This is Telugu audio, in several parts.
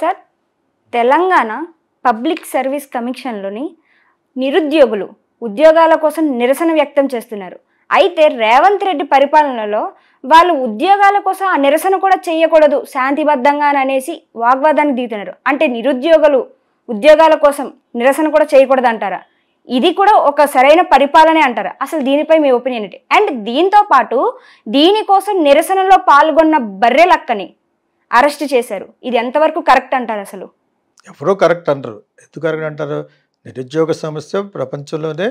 సార్ తెలంగాణ పబ్లిక్ సర్వీస్ కమిషన్లోని నిరుద్యోగులు ఉద్యోగాల కోసం నిరసన వ్యక్తం చేస్తున్నారు అయితే రేవంత్ రెడ్డి పరిపాలనలో వాళ్ళు ఉద్యోగాల కోసం ఆ నిరసన కూడా చేయకూడదు శాంతిబద్ధంగా అనేసి వాగ్వాదానికి దిగుతున్నారు అంటే నిరుద్యోగులు ఉద్యోగాల కోసం నిరసన కూడా చేయకూడదు అంటారా ఇది కూడా ఒక సరైన పరిపాలనే అంటారు అసలు దీనిపై మీ ఒపీనియన్ ఏంటి అండ్ దీంతో పాటు దీనికోసం నిరసనలో పాల్గొన్న బర్రెలక్కని అరెస్ట్ చేశారు ఇది ఎంతవరకు కరెక్ట్ అంటారు అసలు ఎవరో కరెక్ట్ అంటారు ఎందుకు కరెక్ట్ అంటారు నిరుద్యోగ సమస్య ప్రపంచంలోనే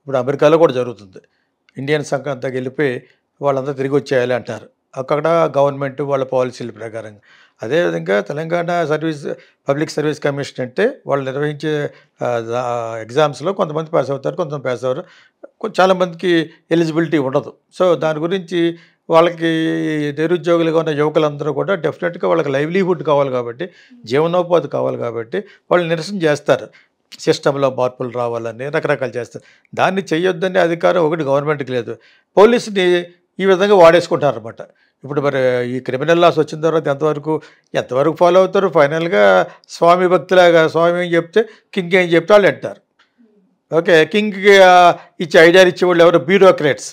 ఇప్పుడు అమెరికాలో కూడా జరుగుతుంది ఇండియన్ సంఘం దగ్గర వెళ్ళిపోయి వాళ్ళంతా తిరిగి వచ్చేయాలి అంటారు అక్కడ గవర్నమెంట్ వాళ్ళ పాలసీల ప్రకారంగా అదేవిధంగా Telangana service public service commission అంటే వాళ్ళు నిర్వహించే ఎగ్జామ్స్లో కొంతమంది పాస్ అవుతారు కొంతమంది పాస్ అవ్వరు చాలామందికి ఎలిజిబిలిటీ ఉండదు సో దాని గురించి వాళ్ళకి నిరుద్యోగులుగా ఉన్న యువకులందరూ కూడా డెఫినెట్గా వాళ్ళకి లైవ్లీహుడ్ కావాలి కాబట్టి జీవనోపాధి కావాలి కాబట్టి వాళ్ళు నిరసన చేస్తారు సిస్టంలో మార్పులు రావాలని రకరకాలు చేస్తారు దాన్ని చేయొద్దనే అధికారం ఒకటి గవర్నమెంట్కి లేదు పోలీసుని ఈ విధంగా వాడేసుకుంటారనమాట ఇప్పుడు మరి ఈ క్రిమినల్ లాస్ వచ్చిన తర్వాత ఎంతవరకు ఎంతవరకు ఫాలో అవుతారు ఫైనల్గా స్వామి భక్తులాగా స్వామి ఏం చెప్తే కింగ్ ఏం చెప్తే వాళ్ళు అంటారు ఓకే కింగ్కి ఇచ్చే ఐడియా ఇచ్చేవాళ్ళు ఎవరు బ్యూరోక్రేట్స్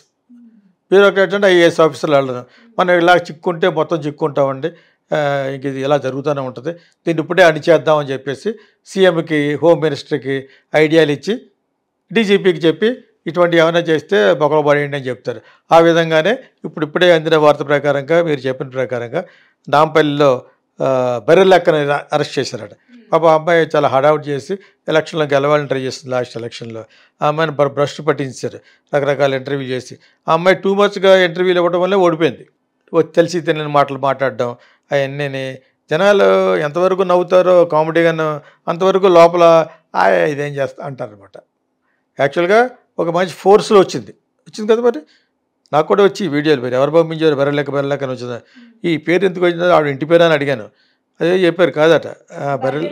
బ్యూరోక్రాట్ ఏంటంటే ఐఏఎస్ ఆఫీసర్లు వెళ్ళడం మనం ఇలా చిక్కుంటే మొత్తం చిక్కుంటామండి ఇంక ఇది ఇలా జరుగుతూనే ఉంటుంది దీన్ని ఇప్పుడే అణిచేద్దామని చెప్పేసి సీఎంకి హోమ్ మినిస్టర్కి ఐడియాలు ఇచ్చి డీజీపీకి చెప్పి ఇటువంటి ఏమైనా చేస్తే పడేయండి అని చెప్తారు ఆ విధంగానే ఇప్పుడు ఇప్పుడే అందిన వార్త ప్రకారంగా మీరు చెప్పిన ప్రకారంగా నాంపల్లిలో బర్రె లెక్కన అరెస్ట్ చేశారట పాప అబ్బాయి చాలా హడావుట్ చేసి ఎలక్షన్లో గెలవాలని ట్రై చేస్తుంది లాస్ట్ ఎలక్షన్లో ఆ అమ్మాయిని బ్రష్ పట్టించారు రకరకాల ఇంటర్వ్యూ చేసి ఆ అమ్మాయి టూ మచ్గా ఇంటర్వ్యూలు ఇవ్వడం వల్ల ఓడిపోయింది తెలిసి తెలియని మాటలు మాట్లాడడం అవన్నీ జనాలు ఎంతవరకు నవ్వుతారో కామెడీగాను అంతవరకు లోపల ఇదేం చేస్తా అంటారనమాట యాక్చువల్గా ఒక మంచి ఫోర్స్లో వచ్చింది వచ్చింది కదా మరి నాకు కూడా వచ్చి వీడియోలు పేరు ఎవరు పంపించారు బెరలేక బెరలేక అని వచ్చింది ఈ పేరు ఎందుకు వచ్చిందో ఆవిడ ఇంటి పేరు అని అడిగాను అదే చెప్పారు కాదట బర్రెలు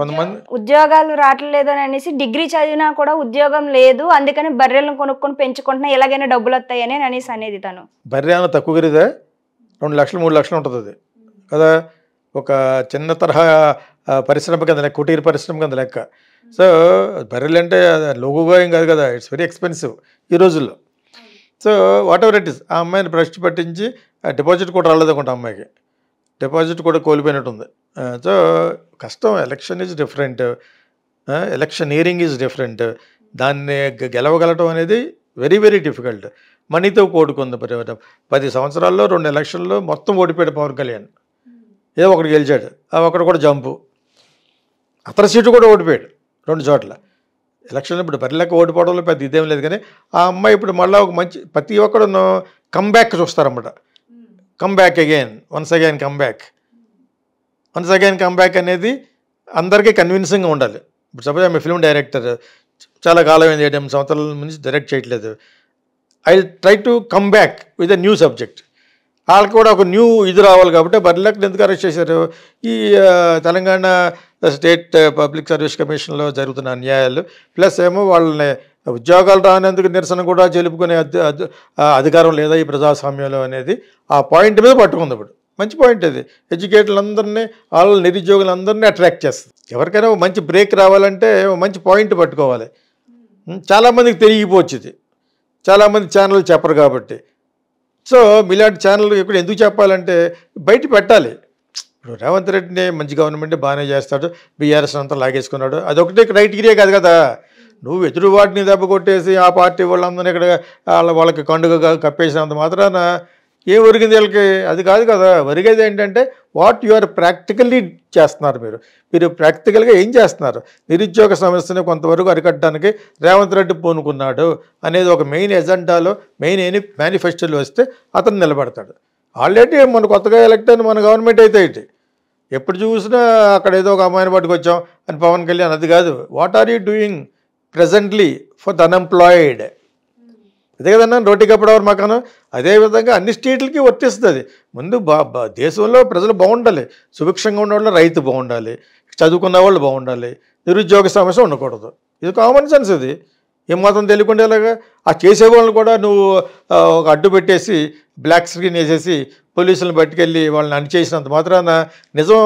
కొంతమంది ఉద్యోగాలు రావట్లేదు అని అనేసి డిగ్రీ చదివినా కూడా ఉద్యోగం లేదు అందుకని బర్రెలను కొనుక్కొని పెంచుకుంటున్నా ఎలాగైనా డబ్బులు వస్తాయని అనేసి అనేది తను బర్రె అన్న తక్కువ గరిదే రెండు లక్షలు మూడు లక్షలు ఉంటుంది అది కదా ఒక చిన్న తరహా పరిశ్రమ కింద లెక్క కుటీర పరిశ్రమ కింద లెక్క సో బర్రెలు అంటే లోగుగా ఏం కాదు కదా ఇట్స్ వెరీ ఎక్స్పెన్సివ్ ఈ రోజుల్లో so whatever it is ఆ అమ్మాయిని ప్రశ్న పట్టించి డిపాజిట్ కూడా రాలేదు అనుకుంటా అమ్మాయికి డిపాజిట్ కూడా కోల్పోయినట్టుంది సో కష్టం election is different electioneering is different దాన్ని గెలవగలటం అనేది వెరీ వెరీ డిఫికల్ట్ మనీతో కూడుకుంది పది సంవత్సరాల్లో రెండు ఎలక్షన్లు మొత్తం ఓడిపోయాడు పవన్ కళ్యాణ్ ఏదో ఒకటి గెలిచాడు ఒకడు కూడా జంపు అతని సీటు కూడా ఓడిపోయాడు రెండు చోట్ల ఎలక్షన్లు ఇప్పుడు బరిలెక్క ఓడిపోవడంలో పెద్ద ఇదేం లేదు కానీ ఆ అమ్మాయి ఇప్పుడు మళ్ళీ ఒక మంచి ప్రతి ఒక్కడు కంబ్యాక్ చూస్తారన్నమాట come back again once again come back once again come back అనేది అందరికీ కన్విన్సింగ్గా ఉండాలి ఇప్పుడు సపోజ్ ఆమె ఫిల్మ్ డైరెక్టర్ చాలా కాలం ఏం చేయడం సంవత్సరాల నుంచి డైరెక్ట్ చేయట్లేదు I try to come back with a new subject వాళ్ళకి కూడా ఒక న్యూ ఇది రావాలి కాబట్టి బర్లకు ఎందుకు అరెస్ట్ చేశారు ఈ తెలంగాణ స్టేట్ పబ్లిక్ సర్వీస్ కమిషన్లో జరుగుతున్న అన్యాయాలు ప్లస్ ఏమో వాళ్ళని ఉద్యోగాలు రానందుకు నిరసన కూడా జలుపుకునే అధికారం లేదా ఈ ప్రజాస్వామ్యంలో అనేది ఆ పాయింట్ మీద పట్టుకుంది ఇప్పుడు మంచి పాయింట్ అది అందరినీ వాళ్ళ నిరుద్యోగులందరినీ అట్రాక్ట్ చేస్తుంది ఎవరికైనా మంచి బ్రేక్ రావాలంటే మంచి పాయింట్ పట్టుకోవాలి చాలామందికి ఇది చాలామంది ఛానల్ చెప్పరు కాబట్టి సో మీలాంటి ఛానల్ ఇప్పుడు ఎందుకు చెప్పాలంటే బయట పెట్టాలి ఇప్పుడు రేవంత్ రెడ్డిని మంచి గవర్నమెంట్ బాగానే చేస్తాడు బీఆర్ఎస్ అంతా లాగేసుకున్నాడు అదొకటే క్రైటీరియా కాదు కదా నువ్వు ఎదురు వాటిని దెబ్బ కొట్టేసి ఆ పార్టీ వాళ్ళందరినీ ఇక్కడ వాళ్ళ వాళ్ళకి కండుగ కప్పేసినంత మాత్రాన ఏం ఒరిగింది వీళ్ళకి అది కాదు కదా ఒరిగేది ఏంటంటే వాట్ యు ఆర్ ప్రాక్టికల్లీ చేస్తున్నారు మీరు మీరు ప్రాక్టికల్గా ఏం చేస్తున్నారు నిరుద్యోగ సమస్యను కొంతవరకు అరికట్టడానికి రేవంత్ రెడ్డి పూనుకున్నాడు అనేది ఒక మెయిన్ ఎజెండాలో మెయిన్ ఏని మేనిఫెస్టోలు వస్తే అతను నిలబడతాడు ఆల్రెడీ మన కొత్తగా ఎలక్ట్ అయిన మన గవర్నమెంట్ అయితే ఇటు ఎప్పుడు చూసినా అక్కడ ఏదో ఒక అమ్మాయిని పట్టుకొచ్చాం అని పవన్ కళ్యాణ్ అది కాదు what are you doing presently for the unemployed అదే కదన్నా రోటీ కప్పడవారు మాకన్నా అదేవిధంగా అన్ని స్టేట్లకి వర్తిస్తుంది అది ముందు బా దేశంలో ప్రజలు బాగుండాలి సుభిక్షంగా వాళ్ళు రైతు బాగుండాలి చదువుకున్న వాళ్ళు బాగుండాలి నిరుద్యోగ సమస్య ఉండకూడదు ఇది కామన్ సెన్స్ ఇది ఏమాత్రం తెలియకుండేలాగా ఆ చేసేవాళ్ళని కూడా నువ్వు ఒక అడ్డు పెట్టేసి బ్లాక్ స్క్రీన్ వేసేసి పోలీసులను పట్టుకెళ్ళి వాళ్ళని అనిచేసినంత మాత్రాన నిజం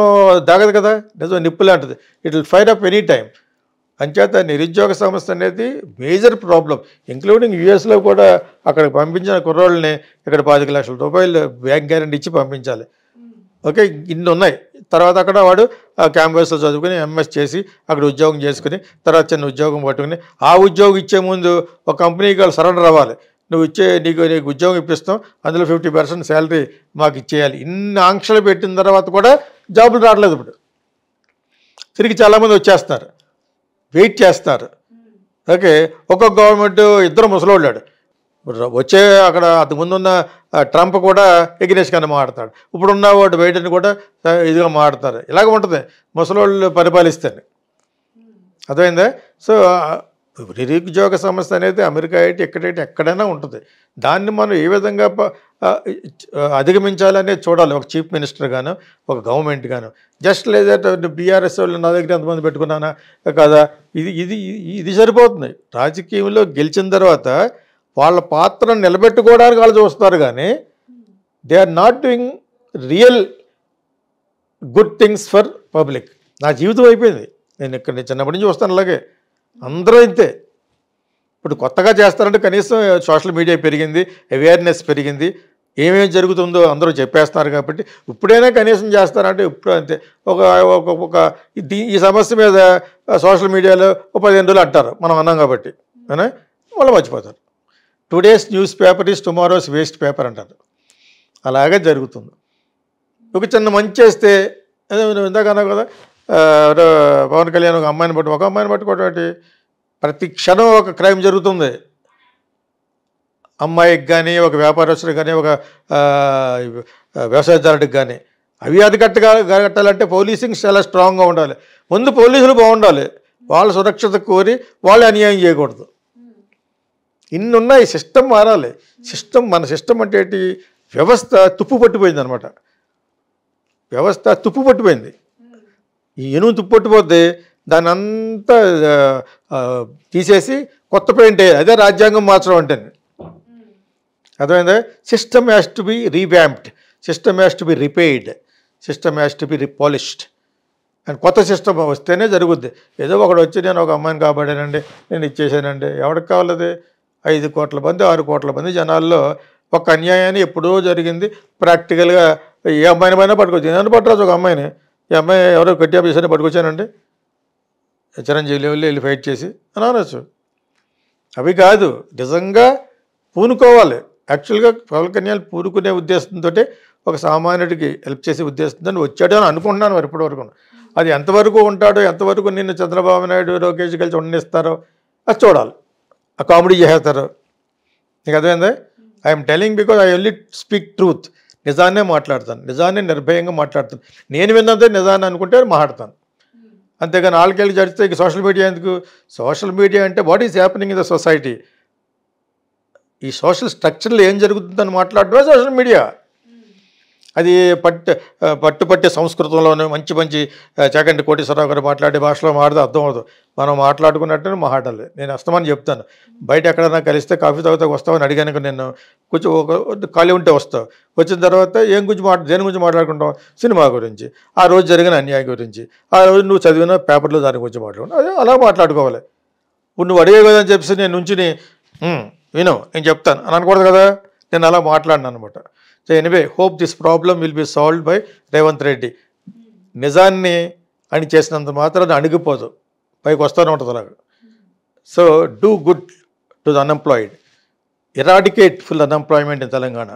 దాగదు కదా నిజం నిప్పు లాంటిది it will fire up any time అంచేత నిరుద్యోగ సమస్య అనేది మేజర్ ప్రాబ్లం ఇంక్లూడింగ్ యుఎస్లో కూడా అక్కడికి పంపించిన కుర్రోళ్ళని ఇక్కడ పాతిక లక్షల రూపాయలు బ్యాంక్ గ్యారెంటీ ఇచ్చి పంపించాలి ఓకే ఇన్ని ఉన్నాయి తర్వాత అక్కడ వాడు క్యాంపస్లో చదువుకుని ఎంఎస్ చేసి అక్కడ ఉద్యోగం చేసుకుని తర్వాత చిన్న ఉద్యోగం పట్టుకుని ఆ ఉద్యోగం ఇచ్చే ముందు ఒక కంపెనీకి వాళ్ళు సరెండర్ అవ్వాలి నువ్వు ఇచ్చే నీకు నీకు ఉద్యోగం ఇప్పిస్తాం అందులో ఫిఫ్టీ పర్సెంట్ శాలరీ మాకు ఇచ్చేయాలి ఇన్ని ఆంక్షలు పెట్టిన తర్వాత కూడా జాబులు రావట్లేదు ఇప్పుడు తిరిగి చాలామంది వచ్చేస్తున్నారు వెయిట్ చేస్తారు ఓకే ఒక్కొక్క గవర్నమెంట్ ఇద్దరు ముసలోళ్ళాడు వచ్చే అక్కడ ముందున్న ట్రంప్ కూడా ఎగ్నేష్ కన్నా మాట్లాడతాడు ఇప్పుడున్న వాటి వెయిటని కూడా ఇదిగా మాట్లాడతారు ఇలాగ ఉంటుంది ముసలోళ్ళు పరిపాలిస్తే అర్థమైందా సో నిరుద్యోగ సమస్య అనేది అమెరికా ఏంటి ఎక్కడైతే ఎక్కడైనా ఉంటుంది దాన్ని మనం ఏ విధంగా అధిగమించాలనే చూడాలి ఒక చీఫ్ మినిస్టర్ గాను ఒక గవర్నమెంట్ గాను జస్ట్ లేదా బీఆర్ఎస్ వాళ్ళు నా దగ్గర ఎంతమంది పెట్టుకున్నానా కదా ఇది ఇది ఇది సరిపోతుంది రాజకీయంలో గెలిచిన తర్వాత వాళ్ళ పాత్రను నిలబెట్టుకోవడానికి వాళ్ళు చూస్తారు కానీ they are not doing real good things for public నా జీవితం అయిపోయింది నేను ఇక్కడ చిన్నప్పటి నుంచి వస్తాను అలాగే అందరూ ఇంతే ఇప్పుడు కొత్తగా చేస్తారంటే కనీసం సోషల్ మీడియా పెరిగింది అవేర్నెస్ పెరిగింది ఏమేమి జరుగుతుందో అందరూ చెప్పేస్తున్నారు కాబట్టి ఇప్పుడైనా కనీసం చేస్తారంటే ఇప్పుడు అంతే ఒక ఒక ఈ సమస్య మీద సోషల్ మీడియాలో ఒక పదిహేను రోజులు అంటారు మనం అన్నాం కాబట్టి వాళ్ళు మర్చిపోతారు today's newspaper is tomorrow's waste paper అంటారు అలాగే జరుగుతుంది ఒక చిన్న మంచి చేస్తే ఇందాక అన్నా కదా పవన్ కళ్యాణ్ ఒక అమ్మాయిని పట్టు ఒక అమ్మాయిని పట్టుకోవటం ప్రతి క్షణం ఒక క్రైమ్ జరుగుతుంది అమ్మాయికి కానీ ఒక వ్యాపారస్తుడికి కానీ ఒక వ్యవసాయదారుడికి కానీ అవి అరికట్టగా కట్టాలంటే పోలీసింగ్ చాలా స్ట్రాంగ్గా ఉండాలి ముందు పోలీసులు బాగుండాలి వాళ్ళ సురక్షిత కోరి వాళ్ళు అన్యాయం చేయకూడదు ఇన్ని ఉన్నాయి సిస్టమ్ మారాలి సిస్టమ్ మన సిస్టమ్ అంటే వ్యవస్థ తుప్పు పట్టిపోయింది అనమాట వ్యవస్థ తుప్పు పట్టిపోయింది ఈ ఇనుము తుప్పొట్టిపోతే దాన్ని అంతా తీసేసి కొత్త పెయింట్ అదే రాజ్యాంగం మార్చడం అంటే అర్థమైందా system has to be revamped system has to be repaired system has to be repolished and కొత్త సిస్టమ్ వస్తేనే జరుగుద్ది ఏదో ఒకటి వచ్చి నేను ఒక అమ్మాయిని కాపాడానండి నేను ఇచ్చేసానండి ఎవరికి కావాలది ఐదు కోట్ల మంది ఆరు కోట్ల మంది జనాల్లో ఒక అన్యాయాన్ని ఎప్పుడో జరిగింది ప్రాక్టికల్గా ఏ అమ్మాయిని పైన పట్టుకోవచ్చు నేను పట్టరాజు ఒక అమ్మాయిని ఈ అమ్మాయి ఎవరో గట్టి ఆఫీసర్ని పట్టుకొచ్చానండి చిరంజీవి లెవెల్లో వెళ్ళి ఫైట్ చేసి అని అనొచ్చు అవి కాదు నిజంగా పూనుకోవాలి యాక్చువల్గా పవన్ కళ్యాణ్ పూనుకునే ఉద్దేశంతో ఒక సామాన్యుడికి హెల్ప్ చేసే ఉద్దేశంతో వచ్చాడు అని అనుకుంటున్నాను మరి ఇప్పటివరకు అది ఎంతవరకు ఉంటాడో ఎంతవరకు నిన్ను చంద్రబాబు నాయుడు లోకేష్ కలిసి ఉండనిస్తారో అది చూడాలి ఆ కామెడీ చేసేస్తారు నీకు అర్థమైందా I'm telling because I only speak truth నిజాన్నే మాట్లాడతాను నిజాన్ని నిర్భయంగా మాట్లాడతాను నేను విన్నదే నిజాన్ని అనుకుంటే మాట్లాడతాను అంతేగాని వాళ్ళకెళ్ళి జరిగితే ఇక సోషల్ మీడియా ఎందుకు సోషల్ మీడియా అంటే what is happening in the society ఈ సోషల్ స్ట్రక్చర్లో ఏం జరుగుతుందని మాట్లాడడమే సోషల్ మీడియా అది పట్టు పట్టుపట్టే సంస్కృతంలోనే మంచి మంచి చాకండి కోటేశ్వరరావు గారు మాట్లాడే భాషలో మాట్లాడితే అర్థం అవుతుంది మనం మాట్లాడుకున్నట్టు మాటలు నేను వస్తామని చెప్తాను బయట ఎక్కడన్నా కలిస్తే కాఫీ తాగుతా వస్తామని అడిగాను నేను కొంచెం ఒక ఖాళీ ఉంటే వస్తావు వచ్చిన తర్వాత ఏం గురించి మాట్లా దేని గురించి మాట్లాడుకుంటాం సినిమా గురించి ఆ రోజు జరిగిన అన్యాయం గురించి ఆ రోజు నువ్వు చదివిన పేపర్లో దాని గురించి మాట్లాడుకుంటావు అదే అలా మాట్లాడుకోవాలి ఇప్పుడు నువ్వు అడిగే కదా అని చెప్పేసి నేను నుంచుని విను నేను చెప్తాను అని అనకూడదు కదా నేను అలా మాట్లాడినా అనమాట so anyway hope this problem will be solved by Revanth Reddy నిజాన్ని అని చేసినంత మాత్రం అది అణిగిపోదు పైకి వస్తూనే ఉంటుంది అలాగ so do good to the unemployed eradicate full unemployment in Telangana